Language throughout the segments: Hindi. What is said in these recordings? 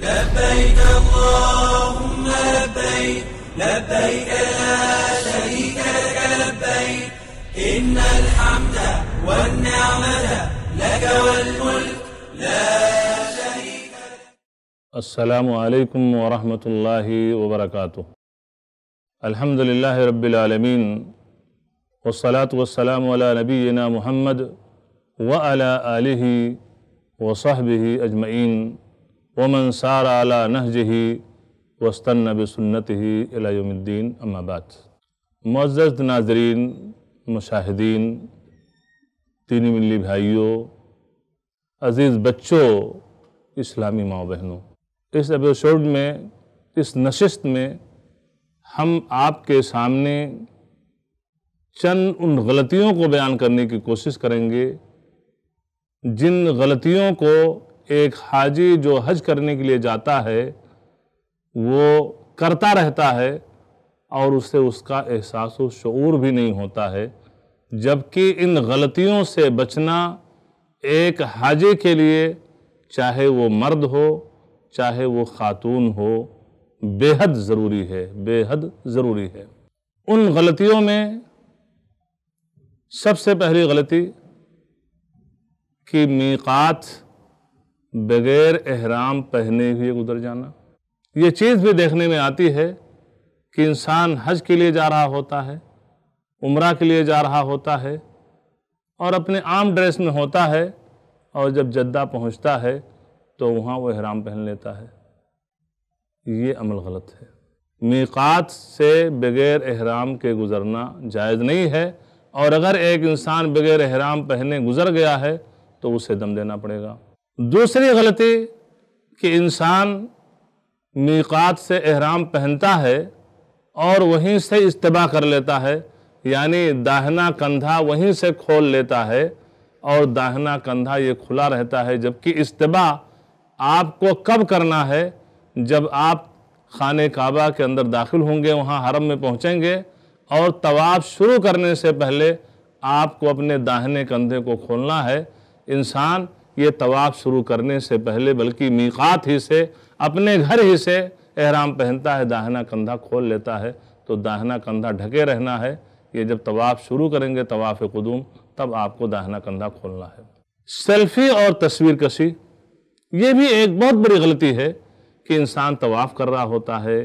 لبيك اللهم لبيك لبيك لا شريك لك لبيك إن الحمد والنعمة لك والملك لا شريك السلام عليكم ورحمة الله وبركاته الحمد لله رب العالمين والصلاة والسلام على نبينا محمد وعلى آله وصحبه أجمعين वमन सार आला नहजही वस्तन बसन्नत ही अलायमद्दीन अम्माबाद मज्ज़ नाजरीन मुशाहिदीन तीन मिली भाइयों अज़ीज़ बच्चों इस्लामी माओ बहनों इस एपिसोड में इस नशस्त में हम आपके सामने चंद उन गलतियों को बयान करने की कोशिश करेंगे जिन गलतियों को एक हाजी जो हज करने के लिए जाता है वो करता रहता है और उसे उसका एहसास शूर भी नहीं होता है जबकि इन गलतियों से बचना एक हाजी के लिए चाहे वो मर्द हो चाहे वो ख़ातून हो बेहद ज़रूरी है बेहद ज़रूरी है उन गलतियों में सबसे पहली गलती कि मीकात बगैर एहराम पहने हुए उधर जाना ये चीज़ भी देखने में आती है कि इंसान हज के लिए जा रहा होता है उम्र के लिए जा रहा होता है और अपने आम ड्रेस में होता है और जब जद्दा पहुंचता है तो वहाँ वो एहराम पहन लेता है ये अमल गलत है मीकात से बगैर एहराम के गुज़रना जायज़ नहीं है और अगर एक इंसान बगैर एहराम पहने गुज़र गया है तो उसे दम देना पड़ेगा दूसरी गलती कि इंसान मीकात से अहराम पहनता है और वहीं से इस्तबा कर लेता है यानी दाहना कंधा वहीं से खोल लेता है और दाहना कंधा ये खुला रहता है जबकि इस्तबा आपको कब करना है जब आप खान काबा के अंदर दाखिल होंगे वहाँ हरम में पहुँचेंगे और तवाब शुरू करने से पहले आपको अपने दाहने कंधे को खोलना है इंसान ये तवाफ़ शुरू करने से पहले बल्कि मीकात ही से अपने घर ही से एहराम पहनता है दाहना कंधा खोल लेता है तो दाहना कंधा ढके रहना है ये जब तवाफ़ शुरू करेंगे तवाफ़ कदूम तब आपको दाहना कंधा खोलना है सेल्फ़ी और तस्वीर कशी ये भी एक बहुत बड़ी गलती है कि इंसान तवाफ़ कर रहा होता है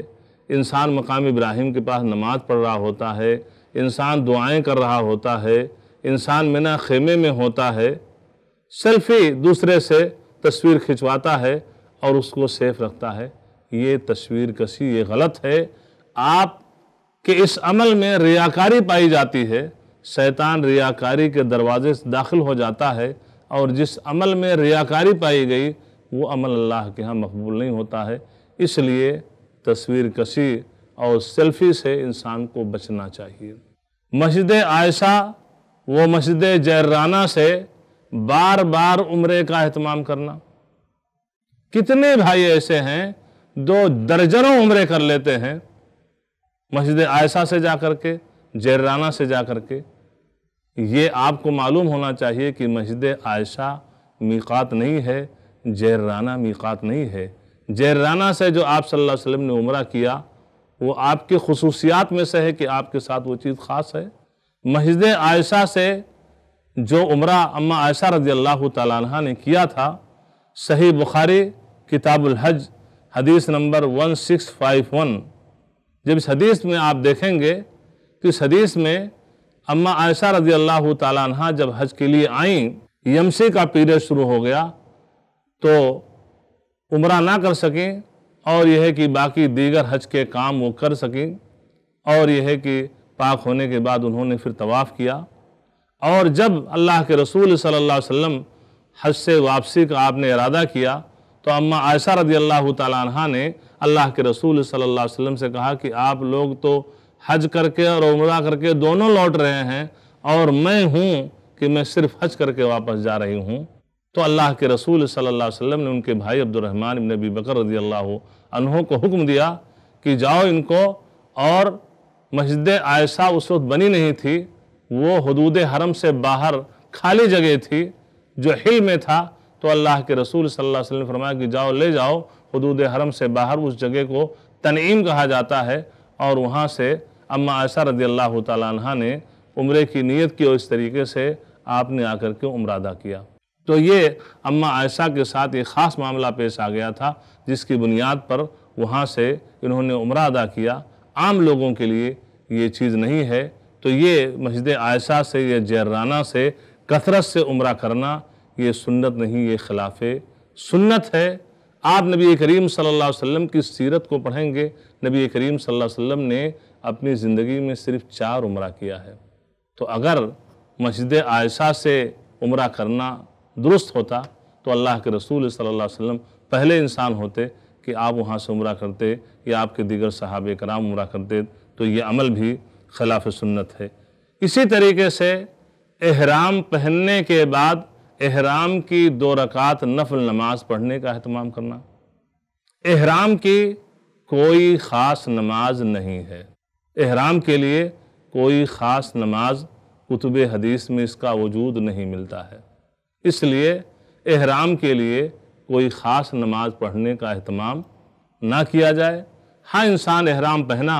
इंसान मकाम इब्राहिम के पास नमाज़ पढ़ रहा होता है इंसान दुआएं कर रहा होता है इंसान मिना खेमे में होता है सेल्फी दूसरे से तस्वीर खिंचवाता है और उसको सेफ रखता है ये तस्वीर कशी ये गलत है आप के इस अमल में रियाकारी पाई जाती है शैतान रियाकारी के दरवाजे से दाखिल हो जाता है और जिस अमल में रियाकारी पाई गई वो अमल अल्लाह के यहाँ मकबूल नहीं होता है इसलिए तस्वीर कशी और सेल्फी से इंसान को बचना चाहिए मस्जिद आयशा व मस्जिद जैराना से बार बार उम्र का अहतमाम करना कितने भाई ऐसे हैं दो दर्जनों उम्र कर लेते हैं मस्जिद आयशा से जा कर के जर्राना से जा कर के ये आपको मालूम होना चाहिए कि मस्जिद आयशा मीकात नहीं है जैराना मीकात नहीं है जर्राना से जो आप सल्लल्लाहु अलैहि वसल्लम ने उम्र किया वो आपके खसूसियात में से है कि आपके साथ वो चीज़ ख़ास है मस्जिद आयशा से जो उम्र अम्मा आयशा रजी अल्लाह तह ने किया था सही बुखारी किताबुल हज हदीस नंबर 1651 जब इस हदीस में आप देखेंगे कि इस हदीस में अम्मा आयशा रजी अल्लाह तह जब हज के लिए आई यमसे का पीरियड शुरू हो गया तो उम्र ना कर सकें और यह है कि बाकी दीगर हज के काम वो कर सकें और यह है कि पाक होने के बाद उन्होंने फिर तवाफ़ किया और जब अल्लाह के रसूल सल्लल्लाहु अलैहि वसल्लम हज से वापसी का आपने इरादा किया तो अम्मा आयशा रदी अल्लाह तह ने अल्लाह के रसूल सल्लल्लाहु अलैहि वसल्लम से कहा कि आप लोग तो हज करके और उम्र करके दोनों लौट रहे हैं और मैं हूँ कि मैं सिर्फ हज करके वापस जा रही हूँ तो अल्लाह के रसूल सल्लल्लाहु अलैहि वसल्लम ने उनके भाई अब्दुलरहमान इबन अबी बकर रदी अल्लाह अनहों को हुक्म दिया कि जाओ इनको और मस्जिद आयशा उस वक्त बनी नहीं थी वो हदूद हरम से बाहर खाली जगह थी जो हिल में था तो अल्लाह के रसूल सल्लल्लाहु अलैहि वसल्लम ने फरमाया कि जाओ ले जाओ हदूद हरम से बाहर उस जगह को तनईम कहा जाता है और वहाँ से अम्मा आयशा रदी अल्लाह तह ने उम्र की नीयत की और इस तरीके से आपने आकर के उम्र अदा किया तो ये अम्मा आयशा के साथ एक ख़ास मामला पेश आ गया था जिसकी बुनियाद पर वहाँ से इन्होंने उम्र अदा किया आम लोगों के लिए ये चीज़ नहीं है तो ये मस्जिद आयशा से या जैराना से कसरत से उम्र करना ये सुन्नत नहीं ये खिलाफ सुन्नत है आप नबी करीम सल्लल्लाहु अलैहि वसल्लम की सीरत को पढ़ेंगे नबी करीम सल्लल्लाहु अलैहि वसल्लम ने अपनी ज़िंदगी में सिर्फ चार उम्र किया है तो अगर मस्जिद आयशा से उम्र करना दुरुस्त होता तो अल्लाह के रसूल सल्ला अलैहि पहले इंसान होते कि आप वहाँ से उम्र करते या आपके दिगर सहाब कराम उम्र करते तो ये अमल भी खिलाफ सुन्नत है इसी तरीके से एहराम पहनने के बाद एहराम की दो रकात नफल नमाज पढ़ने का अहतमाम करना एहराम की कोई ख़ास नमाज नहीं है एहराम के लिए कोई ख़ास नमाज कुतुब हदीस में इसका वजूद नहीं मिलता है इसलिए एहराम के लिए कोई ख़ास नमाज पढ़ने का अहतमाम ना किया जाए हाँ इंसान एहराम पहना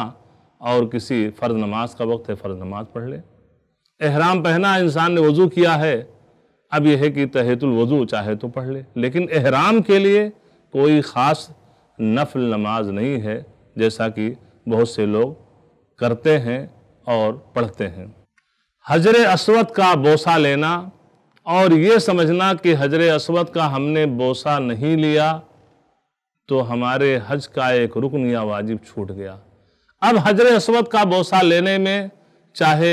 और किसी फ़र्ज नमाज का वक्त है फ़र्ज नमाज पढ़ ले एहराम पहना इंसान ने वज़ू किया है अब यह है कि तहतुल वज़ू चाहे तो पढ़ ले लेकिन एहराम के लिए कोई ख़ास नफल नमाज नहीं है जैसा कि बहुत से लोग करते हैं और पढ़ते हैं हजर असवद का बोसा लेना और ये समझना कि हजर असवद का हमने बोसा नहीं लिया तो हमारे हज का एक रुकन या वाजिब छूट गया अब हजर असवद का बोसा लेने में चाहे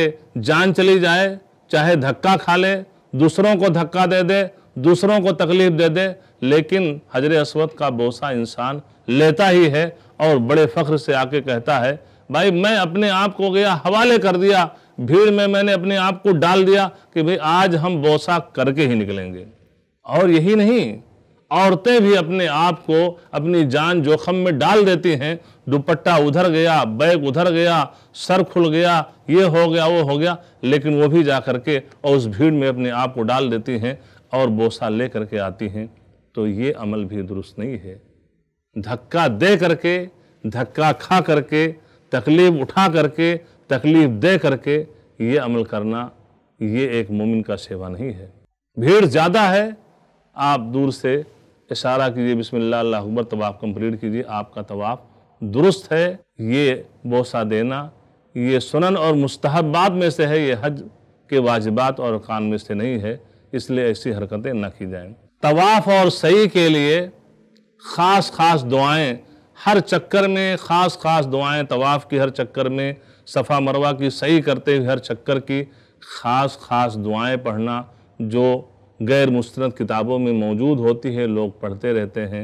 जान चली जाए चाहे धक्का खा ले दूसरों को धक्का दे दे दूसरों को तकलीफ दे दे लेकिन हजर असवद का बोसा इंसान लेता ही है और बड़े फ़ख्र से आके कहता है भाई मैं अपने आप को गया हवाले कर दिया भीड़ में मैंने अपने आप को डाल दिया कि भाई आज हम बोसा करके ही निकलेंगे और यही नहीं औरतें भी अपने आप को अपनी जान जोखम में डाल देती हैं दुपट्टा उधर गया बैग उधर गया सर खुल गया ये हो गया वो हो गया लेकिन वो भी जा कर के और उस भीड़ में अपने आप को डाल देती हैं और बोसा ले करके आती हैं तो ये अमल भी दुरुस्त नहीं है धक्का दे करके धक्का खा करके तकलीफ़ उठा करके तकलीफ़ दे करके ये अमल करना ये एक मोमिन का सेवा नहीं है भीड़ ज़्यादा है आप दूर से इशारा कीजिए बिसमिल्ला अकबर तवाफ़ कम्प्लीट कीजिए आपका तवाफ़ दुरुस्त है ये बोसा देना ये सुनन और मुस्तबात में से है ये हज के वाजिबात और कान में से नहीं है इसलिए ऐसी हरकतें न की जाएं तवाफ़ और सही के लिए ख़ास ख़ास दुआएं हर चक्कर में ख़ास ख़ास दुआएं तवाफ़ की हर चक्कर में सफ़ा मरवा की सही करते हुए हर चक्कर की ख़ास ख़ास दुआएं पढ़ना जो गैर मुस्ंद किताबों में मौजूद होती है लोग पढ़ते रहते हैं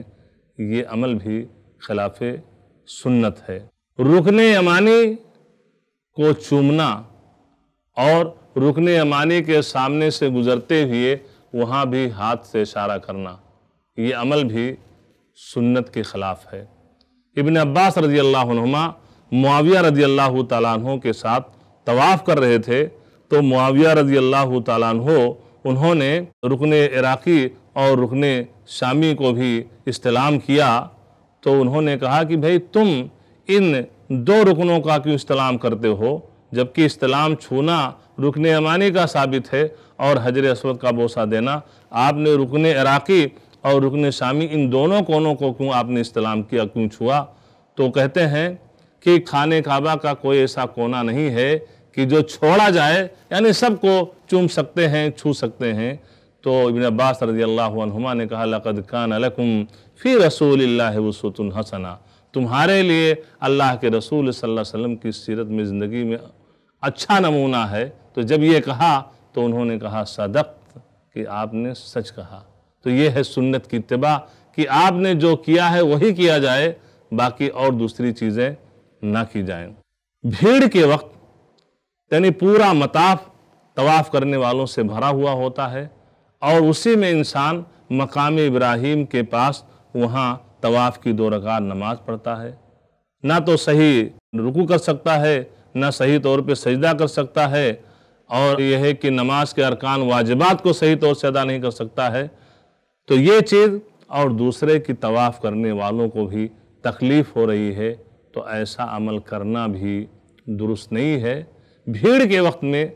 ये अमल भी खिलाफ सुन्नत है रुकन अमानी को चूमना और रुकन अमानी के सामने से गुज़रते हुए वहाँ भी हाथ से इशारा करना ये अमल भी सुन्नत के ख़िलाफ़ है इबन अब्बास रजी अल्लाहमा मुआविया रजी अल्लाह तहों के साथ तवाफ़ कर रहे थे तो मुआविया रजी अल्लाह तहों उन्होंने रुकन इराक़ी और रुकन शामी को भी इस्तेलाम किया तो उन्होंने कहा कि भाई तुम इन दो रुकनों का क्यों इस्तेलाम करते हो जबकि इस्तेलाम छूना रुकने अमानी का साबित है और हजर असवद का बोसा देना आपने रुकन इराक़ी और रुकन शामी इन दोनों कोनों को क्यों आपने इस्तेलाम किया क्यों छुआ तो कहते हैं कि खाने काबा का कोई ऐसा कोना नहीं है कि जो छोड़ा जाए यानी सबको चूम सकते हैं छू सकते हैं तो इबन अब्बास रजी अल्लाहुमा ने कहा लक़द कान लकुम फ़ी रसूल वसूतुन हसना तुम्हारे लिए अल्लाह के रसूल सल्लल्लाहु अलैहि वसल्लम की सीरत में ज़िंदगी में अच्छा नमूना है तो जब ये कहा तो उन्होंने कहा सदक्त कि आपने सच कहा तो ये है सुन्नत की इतबा कि आपने जो किया है वही किया जाए बाकी और दूसरी चीज़ें ना की जाएं भीड़ के वक्त यानी पूरा मताफ तवाफ़ करने वालों से भरा हुआ होता है और उसी में इंसान मकाम इब्राहिम के पास वहाँ तवाफ़ की दो रक़ार नमाज पढ़ता है ना तो सही रुकू कर सकता है ना सही तौर पे सजदा कर सकता है और यह है कि नमाज के अरकान वाजिबात को सही तौर से अदा नहीं कर सकता है तो ये चीज़ और दूसरे की तवाफ़ करने वालों को भी तकलीफ़ हो रही है तो ऐसा अमल करना भी दुरुस्त नहीं है भीड़ के वक्त में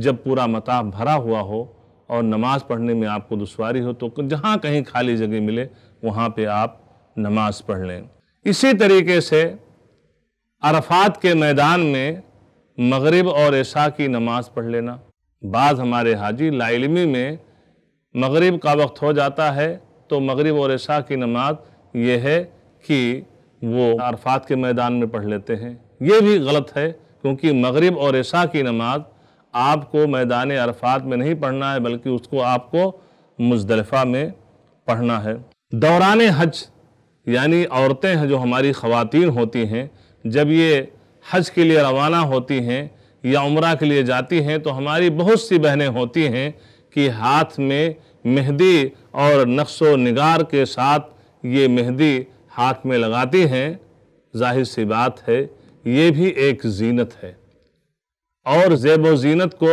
जब पूरा मताह भरा हुआ हो और नमाज़ पढ़ने में आपको दुशारी हो तो जहाँ कहीं खाली जगह मिले वहाँ पे आप नमाज़ पढ़ लें इसी तरीके से अरफात के मैदान में मगरिब और ऐशा की नमाज़ पढ़ लेना बाज़ हमारे हाजी लाइलमी में मगरिब का वक्त हो जाता है तो मगरिब और ऐशा की नमाज ये है कि वो अरफात के मैदान में पढ़ लेते हैं ये भी गलत है क्योंकि मगरिब और इशा की नमाज आपको मैदान अरफात में नहीं पढ़ना है बल्कि उसको आपको मुजदलफ़ा में पढ़ना है दौरान हज यानी औरतें हैं जो हमारी ख़वातीन होती हैं जब ये हज के लिए रवाना होती हैं या उम्र के लिए जाती हैं तो हमारी बहुत सी बहनें होती हैं कि हाथ में मेहंदी और नक्श नगार के साथ ये मेहंदी हाथ में लगाती हैं जाहिर सी बात है ये भी एक जीनत है और जेब व जीनत को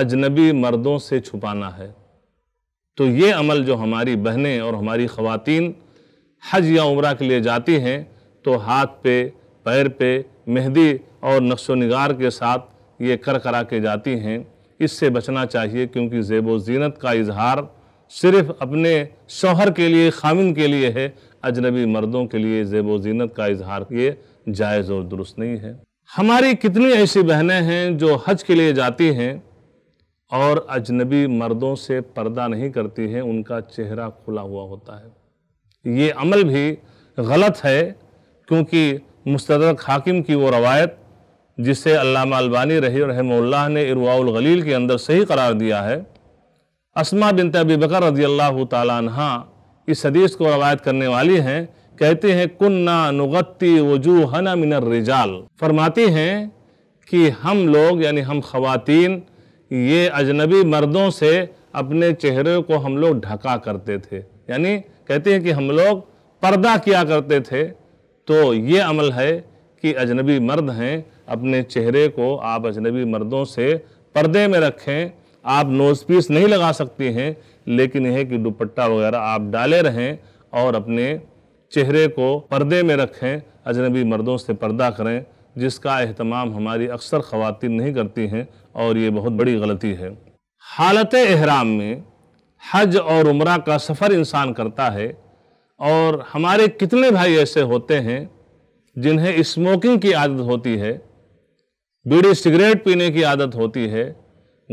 अजनबी मर्दों से छुपाना है तो ये अमल जो हमारी बहनें और हमारी ख़वातीन हज या उम्र के लिए जाती हैं तो हाथ पे पैर पे मेहंदी और नक्शो नगार के साथ ये कर करा के जाती हैं इससे बचना चाहिए क्योंकि जेब व जीनत का इजहार सिर्फ अपने शौहर के लिए खामिन के लिए है अजनबी मर्दों के लिए जेब व जीनत का इजहार ये जायज़ और दुरुस्त नहीं है हमारी कितनी ऐसी बहनें हैं जो हज के लिए जाती हैं और अजनबी मर्दों से पर्दा नहीं करती हैं उनका चेहरा खुला हुआ होता है ये अमल भी गलत है क्योंकि मुस्तर हाकिम की वो रवायत जिसे अल्लामा अल्बानी रही रहमल्ला ने इरवाउल गलील के अंदर सही करार दिया है असमा बिन तबी बकर रजी अल्लाह तह इस हदीस को रवायत करने वाली हैं कहते हैं कुन्ना नुगत्ती हना मिनर रिजाल फरमाती हैं कि हम लोग यानी हम खवातीन ये अजनबी मर्दों से अपने चेहरे को हम लोग ढका करते थे यानी कहते हैं कि हम लोग पर्दा किया करते थे तो ये अमल है कि अजनबी मर्द हैं अपने चेहरे को आप अजनबी मर्दों से पर्दे में रखें आप नोज पीस नहीं लगा सकती हैं लेकिन यह है कि दुपट्टा वगैरह आप डाले रहें और अपने चेहरे को पर्दे में रखें अजनबी मर्दों से पर्दा करें जिसका अहतमाम हमारी अक्सर खवतिन नहीं करती हैं और ये बहुत बड़ी गलती है हालत एहराम में हज और उम्र का सफ़र इंसान करता है और हमारे कितने भाई ऐसे होते हैं जिन्हें स्मोकिंग की आदत होती है बीड़ी सिगरेट पीने की आदत होती है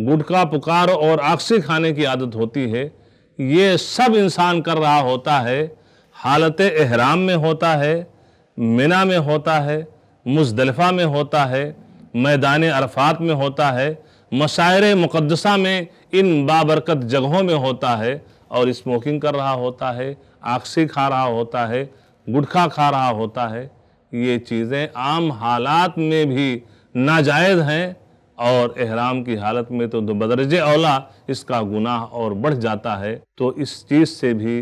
गुटखा पुकार और आक्सी खाने की आदत होती है ये सब इंसान कर रहा होता है हालत एहराम में होता है मिना में होता है मुजदलफ़ा में होता है मैदान अरफात में होता है मशायर मुकदसा में इन बाबरकत जगहों में होता है और स्मोकिंग कर रहा होता है आक्सी खा रहा होता है गुटखा खा रहा होता है ये चीज़ें आम हालात में भी नाजायज़ हैं और एहराम की हालत में तो दो बदरज औला इसका गुनाह और बढ़ जाता है तो इस चीज़ से भी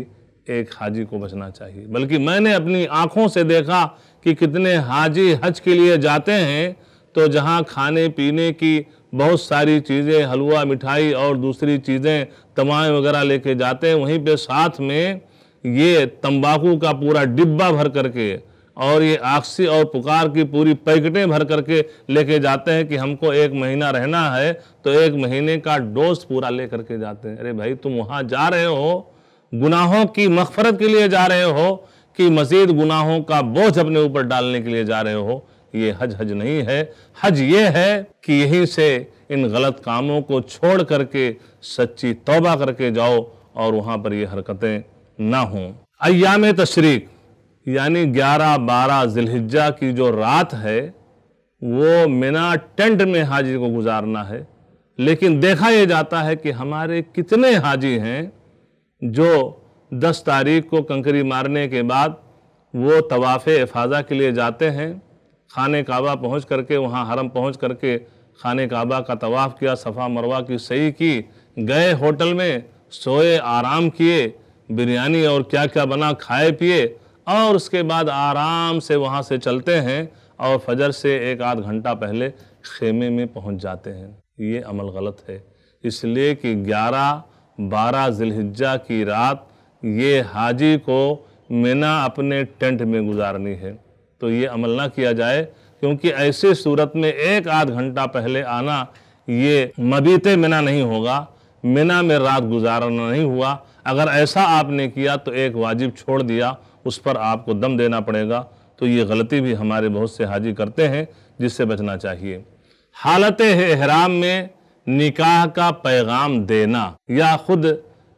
एक हाजी को बचना चाहिए बल्कि मैंने अपनी आँखों से देखा कि कितने हाजी हज के लिए जाते हैं तो जहाँ खाने पीने की बहुत सारी चीज़ें हलवा मिठाई और दूसरी चीज़ें तमाएँ वगैरह लेके जाते हैं वहीं पे साथ में ये तंबाकू का पूरा डिब्बा भर करके और ये आक्सी और पुकार की पूरी पैकेटें भर करके लेके जाते हैं कि हमको एक महीना रहना है तो एक महीने का डोज पूरा ले करके जाते हैं अरे भाई तुम वहाँ जा रहे हो गुनाहों की मफफरत के लिए जा रहे हो कि मज़ीद गुनाहों का बोझ अपने ऊपर डालने के लिए जा रहे हो ये हज हज नहीं है हज ये है कि यहीं से इन गलत कामों को छोड़ करके सच्ची तौबा करके जाओ और वहाँ पर ये हरकतें ना हों अयाम तशरीक यानी 11 बारह जिलहिजा की जो रात है वो मिना टेंट में हाजी को गुजारना है लेकिन देखा यह जाता है कि हमारे कितने हाजी हैं जो 10 तारीख को कंकरी मारने के बाद वो तवाफ़ एफाजा के लिए जाते हैं खाने काबा पहुँच करके वहाँ हरम पहुँच करके खान काबा का तवाफ़ किया सफ़ा मरवा की सही की गए होटल में सोए आराम किए बिरयानी और क्या क्या बना खाए पिए और उसके बाद आराम से वहाँ से चलते हैं और फजर से एक आध घंटा पहले खेमे में पहुँच जाते हैं ये अमल गलत है इसलिए कि ग्यारह बारह जिलहिजा की रात ये हाजी को मिना अपने टेंट में गुजारनी है तो ये अमल ना किया जाए क्योंकि ऐसी सूरत में एक आध घंटा पहले आना ये मबीते मिना नहीं होगा मिना में रात गुजारना नहीं हुआ अगर ऐसा आपने किया तो एक वाजिब छोड़ दिया उस पर आपको दम देना पड़ेगा तो ये गलती भी हमारे बहुत से हाजी करते हैं जिससे बचना चाहिए हालत एहराम में निकाह का पैगाम देना या खुद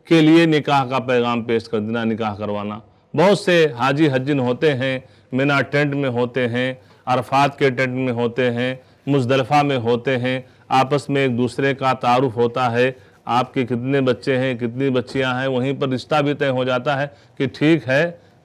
के लिए निकाह का पैगाम पेश कर देना निकाह करवाना बहुत से हाजी हजिन होते हैं मिना टेंट में होते हैं अरफात के टेंट में होते हैं मुजदलफ़ा में होते हैं आपस में एक दूसरे का तारुफ होता है आपके कितने बच्चे हैं कितनी बच्चियां हैं वहीं पर रिश्ता भी तय हो जाता है कि ठीक है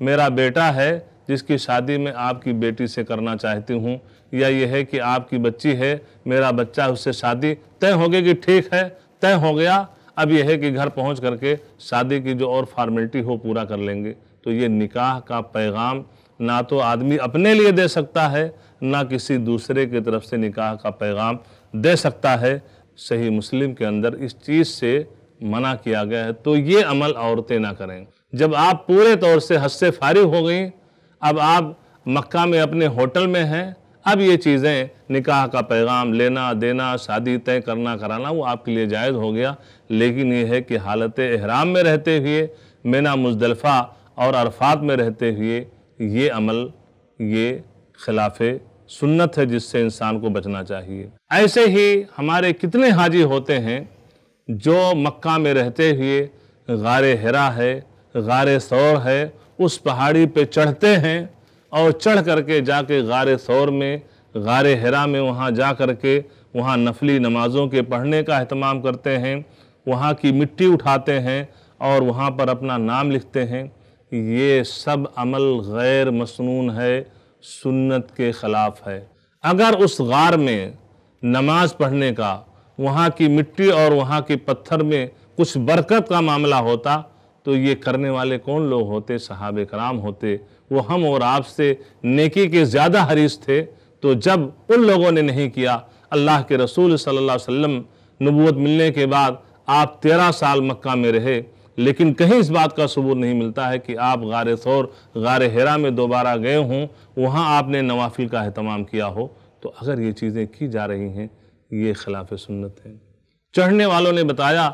मेरा बेटा है जिसकी शादी मैं आपकी बेटी से करना चाहती हूँ या ये है कि आपकी बच्ची है मेरा बच्चा उससे शादी तय हो गई कि ठीक है तय हो गया अब यह है कि घर पहुंच करके शादी की जो और फॉर्मेलिटी हो पूरा कर लेंगे तो ये निकाह का पैगाम ना तो आदमी अपने लिए दे सकता है ना किसी दूसरे की तरफ से निकाह का पैगाम दे सकता है सही मुस्लिम के अंदर इस चीज़ से मना किया गया है तो ये अमल औरतें ना करें जब आप पूरे तौर से हद से फारिग हो गई अब आप मक्का में अपने होटल में हैं अब ये चीज़ें निकाह का पैगाम लेना देना शादी तय करना कराना वो आपके लिए जायज़ हो गया लेकिन ये है कि हालत अहराम में रहते हुए मेना मुजदलफ़ा और अरफात में रहते हुए ये अमल ये खिलाफ सुन्नत है जिससे इंसान को बचना चाहिए ऐसे ही हमारे कितने हाजी होते हैं जो मक्का में रहते हुए गार हरा है गार सौर है उस पहाड़ी पे चढ़ते हैं और चढ़ करके जाके गार शौर में गार हरा में वहाँ जा कर के वहाँ नफली नमाज़ों के पढ़ने का अहतमाम करते हैं वहाँ की मिट्टी उठाते हैं और वहाँ पर अपना नाम लिखते हैं ये सब अमल गैर मसनून है सुन्नत के ख़िलाफ़ है अगर उस गार में नमाज पढ़ने का वहाँ की मिट्टी और वहाँ के पत्थर में कुछ बरकत का मामला होता तो ये करने वाले कौन लोग होते सहाब कराम होते वो हम और आपसे नेकी के ज़्यादा हरीस थे तो जब उन लोगों ने नहीं किया अल्लाह के रसूल सल्लल्लाहु अलैहि वसल्लम नबूत मिलने के बाद आप तेरह साल मक्का में रहे लेकिन कहीं इस बात का सबूत नहीं मिलता है कि आप गार सौर गार हेरा में दोबारा गए हों वहाँ आपने नवाफिल का अहतमाम किया हो तो अगर ये चीज़ें की जा रही हैं ये खिलाफ सुन्नत है चढ़ने वालों ने बताया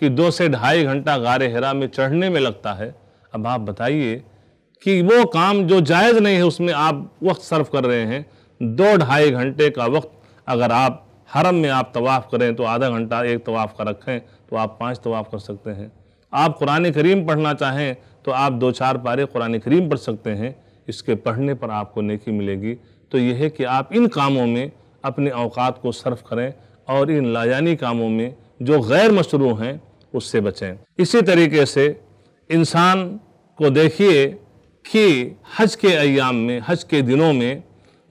कि दो से ढाई घंटा गार हेरा में चढ़ने में लगता है अब आप बताइए कि वो काम जो जायज़ नहीं है उसमें आप वक्त सर्व कर रहे हैं दो ढाई घंटे का वक्त अगर आप हरम में आप तवाफ़ करें तो आधा घंटा एक तवाफ़ का रखें तो आप पाँच तवाफ़ कर सकते हैं आप कुरान करीम पढ़ना चाहें तो आप दो चार पारे कुरान करीम पढ़ सकते हैं इसके पढ़ने पर आपको नेकी मिलेगी तो यह है कि आप इन कामों में अपने अवकात को सर्फ़ करें और इन लायानी कामों में जो गैर मशरू हैं उससे बचें इसी तरीके से इंसान को देखिए कि हज के अयाम में हज के दिनों में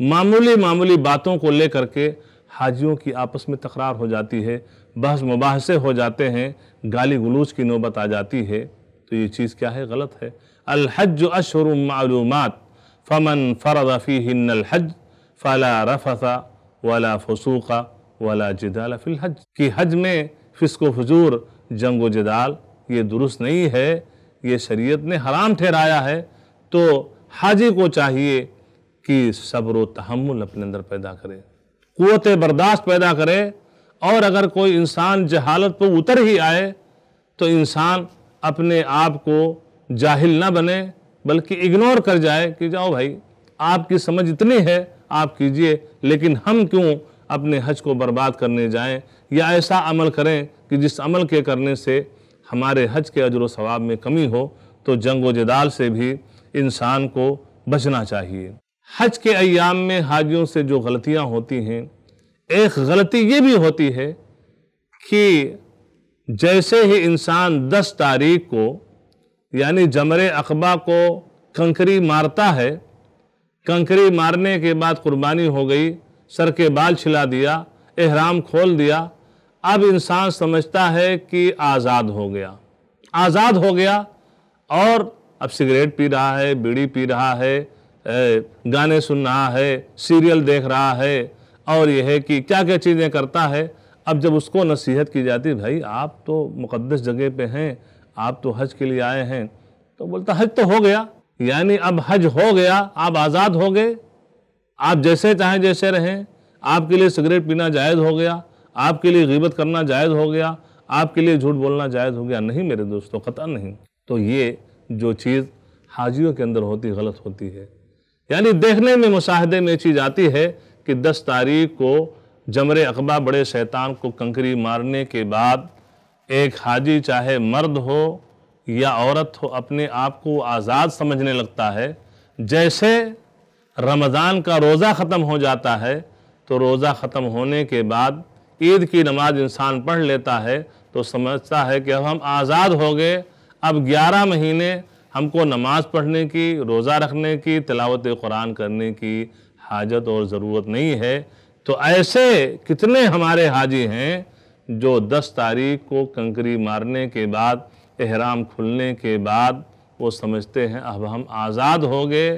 मामूली मामूली बातों को लेकर के हाजियों की आपस में तकरार हो जाती है बहस मुबासे हो जाते हैं गाली गलूज की नौबत आ जाती है तो ये चीज़ क्या है गलत है हज अशर मालूमत फ़मन फ़रद हज फ़ला रफ़ा वला फसूका वला जदाल हज कि हज में फ़िसको फजूर जंग जदाल ये दुरुस्त नहीं है ये शरीयत ने हराम ठहराया है तो हाजी को चाहिए कि सब्र तहमुल अपने अंदर पैदा करे क़ुत बर्दाश्त पैदा करे और अगर कोई इंसान जहालत पर उतर ही आए तो इंसान अपने आप को जाहिल ना बने बल्कि इग्नोर कर जाए कि जाओ भाई आपकी समझ इतनी है आप कीजिए लेकिन हम क्यों अपने हज को बर्बाद करने जाएं या ऐसा अमल करें कि जिस अमल के करने से हमारे हज के अजर व सवाब में कमी हो तो जंग व जदाल से भी इंसान को बचना चाहिए हज के अयाम में हाजियों से जो गलतियां होती हैं एक गलती ये भी होती है कि जैसे ही इंसान 10 तारीख को यानी जमर अकबा को कंकरी मारता है कंकरी मारने के बाद कुर्बानी हो गई सर के बाल छिला दिया एहराम खोल दिया अब इंसान समझता है कि आज़ाद हो गया आज़ाद हो गया और अब सिगरेट पी रहा है बीड़ी पी रहा है गाने सुन रहा है सीरियल देख रहा है और यह है कि क्या क्या चीज़ें करता है अब जब उसको नसीहत की जाती भाई आप तो मुकद्दस जगह पे हैं आप तो हज के लिए आए हैं तो बोलता हज तो हो गया यानी अब हज हो गया आप आज़ाद हो गए आप जैसे चाहें जैसे रहें आपके लिए सिगरेट पीना जायज़ हो गया आपके लिए गीबत करना जायज़ हो गया आपके लिए झूठ बोलना जायज़ हो गया नहीं मेरे दोस्तों ख़तः नहीं तो ये जो चीज़ हाजियों के अंदर होती गलत होती है यानी देखने में मुशाहदे में चीज़ आती है कि 10 तारीख को जमर अकबा बड़े शैतान को कंकरी मारने के बाद एक हाजी चाहे मर्द हो या औरत हो अपने आप को आज़ाद समझने लगता है जैसे रमज़ान का रोज़ा ख़त्म हो जाता है तो रोज़ा ख़त्म होने के बाद ईद की नमाज इंसान पढ़ लेता है तो समझता है कि अब हम आज़ाद हो गए अब 11 महीने हमको नमाज पढ़ने की रोज़ा रखने की तलावत कुरान करने की हाजत और ज़रूरत नहीं है तो ऐसे कितने हमारे हाजी हैं जो 10 तारीख को कंकरी मारने के बाद एहराम खुलने के बाद वो समझते हैं अब हम आज़ाद हो गए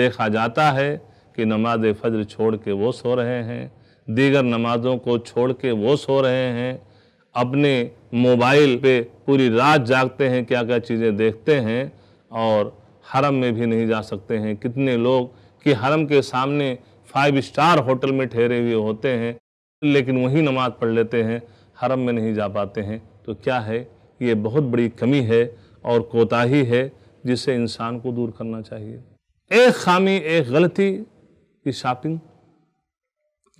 देखा जाता है कि नमाज फजर छोड़ के वो सो रहे हैं दीगर नमाज़ों को छोड़ के वो सो रहे हैं अपने मोबाइल पे पूरी रात जागते हैं क्या क्या चीज़ें देखते हैं और हरम में भी नहीं जा सकते हैं कितने लोग कि हरम के सामने फाइव स्टार होटल में ठहरे हुए होते हैं लेकिन वही नमाज पढ़ लेते हैं हरम में नहीं जा पाते हैं तो क्या है ये बहुत बड़ी कमी है और कोताही है जिसे इंसान को दूर करना चाहिए एक खामी एक गलती की शॉपिंग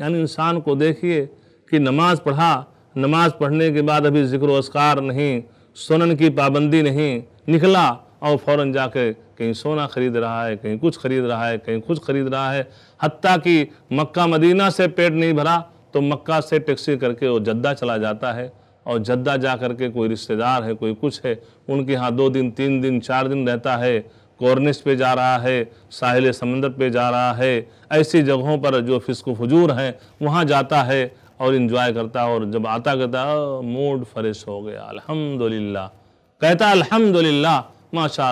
यानी इंसान को देखिए कि नमाज पढ़ा नमाज पढ़ने के बाद अभी जिक्र असकार नहीं सोनन की पाबंदी नहीं निकला और फ़ौर जाके कहीं सोना खरीद रहा है कहीं कुछ खरीद रहा है कहीं कुछ खरीद रहा है हती कि मक्का मदीना से पेट नहीं भरा तो मक्का से टैक्सी करके वो जद्दा चला जाता है और जद्दा जा कर के कोई रिश्तेदार है कोई कुछ है उनके यहाँ दो दिन तीन दिन चार दिन रहता है कॉर्निस पे जा रहा है साहिल समंदर पे जा रहा है ऐसी जगहों पर जो फिस्क फजूर हैं वहाँ जाता है और इन्जॉय करता और जब आता कहता मूड फ्रेश हो गया अल्हम्दुलिल्लाह कहता अल्हम्दुलिल्लाह माशा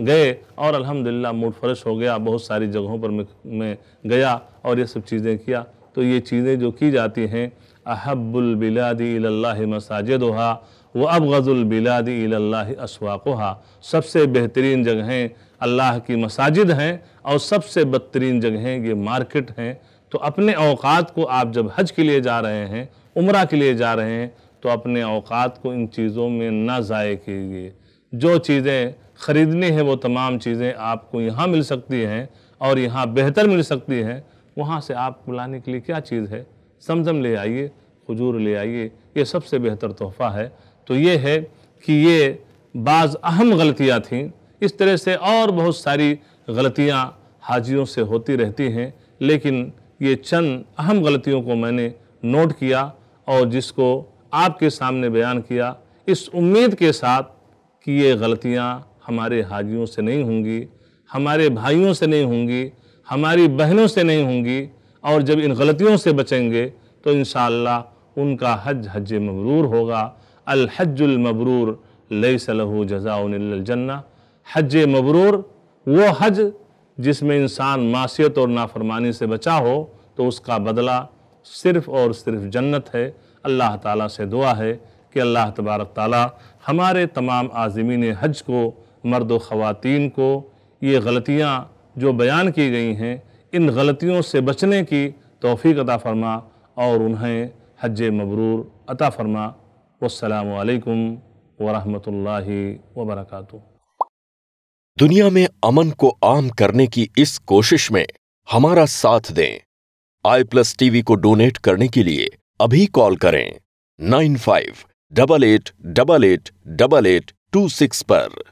गए और अल्हम्दुलिल्लाह मूड फ्रेश हो गया बहुत सारी जगहों पर मैं, गया और ये सब चीज़ें किया तो ये चीज़ें जो की जाती हैं अहब्बुलबिलादी मसाजिद हा व अब गज़ुलबिलादी असवाक़ा सबसे बेहतरीन जगहें अल्लाह की मसाजिद हैं और सबसे बदतरीन जगहें ये मार्केट हैं तो अपने अवकात को आप जब हज के लिए जा रहे हैं उम्र के लिए जा रहे हैं तो अपने अवकात को इन चीज़ों में ना ज़ाय कीजिए जो चीज़ें ख़रीदनी है वो तमाम चीज़ें आपको यहाँ मिल सकती हैं और यहाँ बेहतर मिल सकती हैं वहाँ से आप बुलाने के लिए क्या चीज़ है समझम ले आइए खजूर ले आइए ये सबसे बेहतर तोहफ़ा है तो ये है कि ये बाज़ अहम गलतियाँ थीं इस तरह से और बहुत सारी गलतियाँ हाजियों से होती रहती हैं लेकिन ये चंद अहम गलतियों को मैंने नोट किया और जिसको आपके सामने बयान किया इस उम्मीद के साथ कि ये गलतियाँ हमारे हाजियों से नहीं होंगी हमारे भाइयों से नहीं होंगी हमारी बहनों से नहीं होंगी और जब इन गलतियों से बचेंगे तो इन उनका हज हज मबरूर होगा अलहजुलमबरूर लई सलहू जन्ना हज मबरूर वो हज जिसमें इंसान मासीत और नाफरमानी से बचा हो तो उसका बदला सिर्फ़ और सिर्फ जन्नत है अल्लाह ताला से दुआ है कि अल्लाह तबारक ताला हमारे तमाम आज़मीन हज को मर्द व ख़वातीन को ये गलतियाँ जो बयान की गई हैं इन गलतियों से बचने की तोफ़ी अता फ़रमा और उन्हें हज मबरूर अता फ़रमा वालकम वरहमल वर्का दुनिया में अमन को आम करने की इस कोशिश में हमारा साथ दें आई प्लस टीवी को डोनेट करने के लिए अभी कॉल करें nine five double eight double eight double eight two six पर